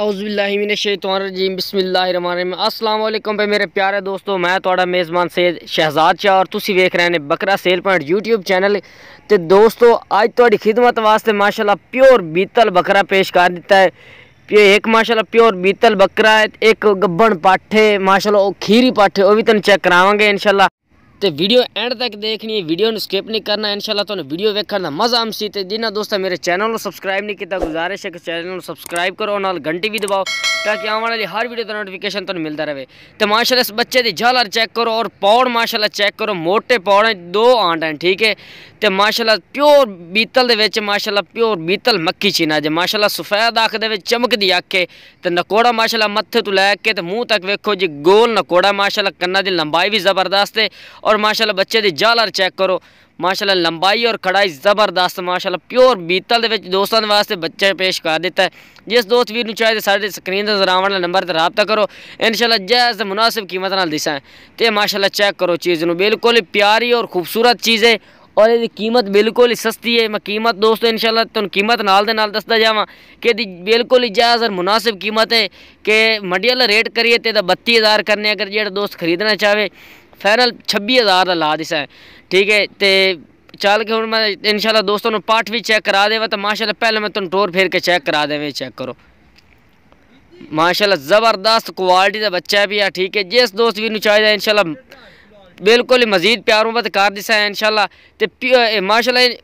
اعوذ باللہ من الشیطان الرجیم بسم اللہ الرحمن الرحیم السلام علیکم پہ میرے پیارے دوستو میں میزبان شہزاد شاہ اور تسی ویک رہے نے سیل پوائنٹ یوٹیوب چینل تے دوستو اج توڑی خدمت واسطے ماشاءاللہ پیور بیتل بکرا پیش کر دیتا ہے ایک ماشاءاللہ پیور بیتل بکرا ہے ایک گبن پاٹھے ماشاءاللہ کھیری پاٹھے وہ بھی تن چیک کرا گے انشاءاللہ تے ویڈیو اینڈ تک دیکھنی ہے ویڈیو نے سکیپ نہیں کرنا انشاءاللہ تو اللہ تمہیں ویڈیو ویکن کا مزہ ہم سی دینا دوستہ میرے چینل چینلوں سبسکرائب نہیں کیتا گزارش ہے کہ چینل کو سبسکرائب کرو نال گھنٹی بھی دباؤ تاکہ ہر ویڈیو تو ملتا رہے تو ماشاءاللہ اس بچے دی جالر چیک کرو اور پاؤ ماشاءاللہ چیک کرو موٹے ہیں دو آنٹ ہیں ٹھیک ہے تو ماشاءاللہ پیور بیتل دے ماشاء ماشاءاللہ پیور بیتل مکھی چینا جے ماشاءاللہ سفید ماشاء دے سفید چمک دی آ کے نکوڑا ماشاءاللہ متھے تو لے کے منہ تک ویکھو جی گول نکوڑا ماشاءاللہ اللہ کنا کی لمبائی بھی زبردست ہے اور ماشاءاللہ بچے دی جالر چیک کرو ماشاءاللہ لمبائی اور کھڑائی زبردست ماشاءاللہ پیور بیتل دے وچ دوستوں واسطے بچے پیش کر دیتا ہے جس دوست ویر نو چاہے سکرین دے آؤ والے نمبر رابطہ کرو انشاءاللہ شاء اللہ جائز مناسب قیمت نال دسیں تے ماشاءاللہ چیک کرو چیزوں بالکل ہی پیاری اور خوبصورت چیز ہے اور یہ قیمت بالکل سستی ہے میں کیمت دوست ان قیمت نال دے نال دستا جاؤں کہ دی بالکل جائز اور مناسب قیمت ہے کہ مڈیئل ریٹ کریے تے یہ بتی ہزار کرنے اگر جا دوست خریدنا چاہے فیرل چھبی ہزار اللہ حدیث ہے ٹھیک ہے تو چال کے ہونے میں انشاءاللہ دوستوں نے دوستوں بھی چیک کرا دے تو ماشاءاللہ پہلے میں تن ٹور پھیر کے چیک کرا دے میں چیک کرو ماشاءاللہ زبردست کوالٹی دے بچہ بھی ہے ٹھیک ہے جیس دوست بھی نو دے انشاءاللہ بلکل مزید پیاروں میں کار دیسا ہے انشاءاللہ ماشاءاللہ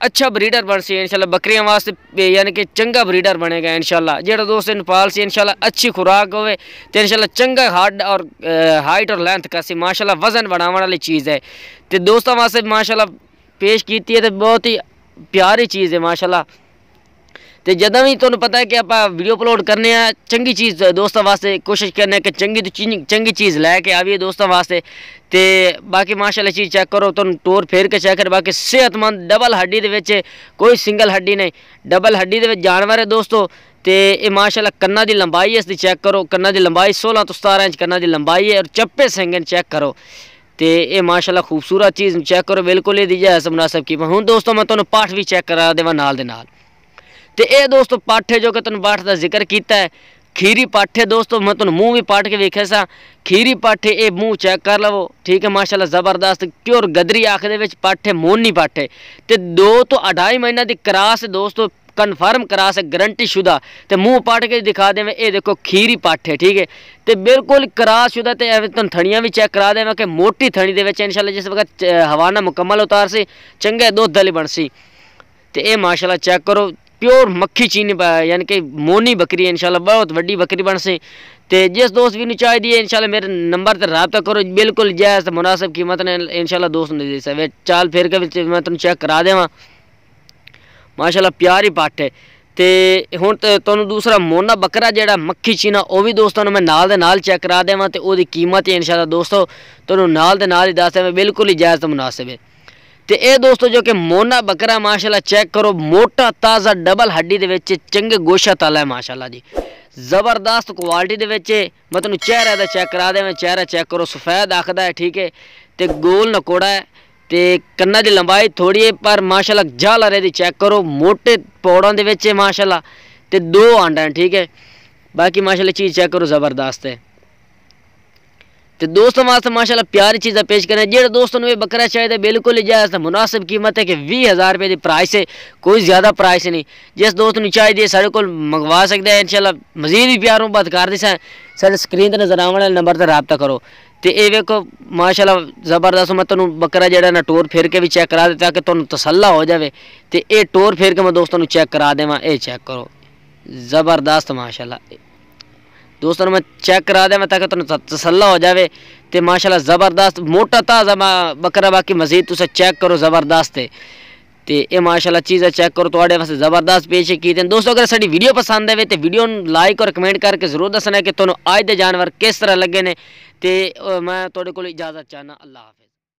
اچھا بریڈر بن سی انشاءاللہ بکریاں واسطے یعنی کہ چنگا بریڈر بنے گا انشاءاللہ جیڑا دوست ان پال سی انشاءاللہ اچھی خوراک ہوئے تو انشاءاللہ چنگا ہارڈ اور ہائٹ اور لینتھ کا سی وزن اللہ وزن لی والی چیز ہے تو دوستوں واسطے ماشاءاللہ پیش کیتی ہے تو بہت ہی پیاری چیز ہے ماشاءاللہ تو جدی تتا ہے کہ آپ ویڈیو اپلوڈ کرنے چنگی چیز دوستوں واستے کوشش کرنے کے چنگی تو چن چنگی چیز لے کے آئیے دوستوں واسطے تو باقی ماشاء اللہ چیز چیک کرو تم ٹور پھیر کے چیک کر باقی صحت مند ڈبل ہڈی دے کوئی سنگل ہڈی نہیں ڈبل ہڈی دے جان بارے دوستوں سے یہ ماشاء اللہ کن کی لمبائی ہے اس کی چیک کرو کن کی لمبائی سولہ تو ستارہ انچ کن کی لمبائی ہے اور چپے سنگن چیک کرو تو یہ ماشاء اللہ خوبصورت چیز چیک کرو بالکل یہ دیجیے مناسب کی ہوں دوستوں میں تعین پاٹ بھی چیک کرا داں تو اے دوستو پاٹھے جو کہ تن پاٹ دا ذکر کیتا ہے کھیری پاٹھے دوستو میں تن مو بھی پاٹھ کے دیکھے سر کھیری پاٹھے اے مو چیک کر لو ٹھیک ہے ماشاءاللہ اللہ زبردست کور گدری آخر پاٹھے مونی پاٹھے تے دو تو اڈھائی مہینہ دی کراس دوستو کنفرم کراس گرنٹی شدہ تے مو پاٹھ کے دکھا دے میں اے دیکھو کھیری پاٹھے ٹھیک ہے تے بلکل کراس شدہ تے تن تھنیاں بھی چیک کرا دے میں کہ موٹی تھنی دے ان انشاءاللہ اللہ جس وقت چ ہوا نہ مکمل اتار سے چنگے دو دلی بن سی تے اے ماشاءاللہ چیک کرو پیور مکھی چین یعنی کہ مونی بکری ہے انشاءاللہ بہت وڈی بکری بن سے تے جس دوست بھی نہیں چاہیے انشاءاللہ میرے نمبر تے رابطہ کرو بالکل جائز مناسب قیمت نے انشاءاللہ دوست نے اللہ دوستیا چال پھر کے میں تعین چیک کرا داشاء اللہ پیار ہی پٹ ہے تو ہوں تو دوسرا مونا بکرا جیڑا مکھی چینا او بھی دوستوں نے میں نال دے نال چیک کرا تے او دی قیمت ہی ان شاء اللہ دوست ہو توں ہی دس دیں بالکل ہی اجائز مناسب ہے تو یہ دوستوں جو کہ مونا بکرا ماشاء اللہ چیک کرو موٹا تازہ ڈبل ہڈی چن گوشا تالا ہے ماشاء اللہ جی زبردست کوالٹی مطلب چہرے چیک کرا دیں چیک کرو سفید آخر ہے ٹھیک ہے گول نکوڑا ہے کنا کی لمبائی تھوڑی پر ماشاء اللہ جال ہر چیک کرو موٹے پوڑوں کے بچے ہے ماشاء اللہ تو دو آنڈا ٹھیک ہے باقی ماشاءاللہ چیز چیک کرو زبردست ہے تو دوستوں واسطے ماشاءاللہ پیاری چیزیں پیش کریں جا دوستوں نے بکرا چاہیے بالکل ہی جیسا مناسب قیمت ہے کہ وی ہزار روپے کی پرائس ہے کوئی زیادہ پرائس نہیں جس دوست نے چاہیے سارے کو منگوا سکتا ہے انشاءاللہ مزید بھی پیاروں بات کر دیس ہیں ساری سکرین نظر آنے والے نمبر سے رابطہ کرو تو یہ ویکو ماشاء اللہ زبردست میں تمہیں بکرا جا ٹور پھر کے بھی چیک کرا دے تاکہ تسلہ ہو جائے تو یہ ٹور پھر کے میں دوستوں کو چیک کرا چیک کرو زبردست ماشاء اللہ دوستوں میں چیک کرا دیا میں تاکہ تسلح ہو جاوے تے ماشاءاللہ زبردست موٹا تازہ بکرا باقی مزید تصاویر چیک کرو زبردست ہے تے اے ماشاءاللہ چیزیں چیک کرو فسے زبردست پیشے کی دیں دوستوں اگر ساڑی ویڈیو پسند آئے تے ویڈیو لائک اور کمینٹ کر کے ضرور دسنا کہ تمہیں آج دے جانور کس طرح لگے نے تے میں توڑے کو اجازت چاہنا اللہ حافظ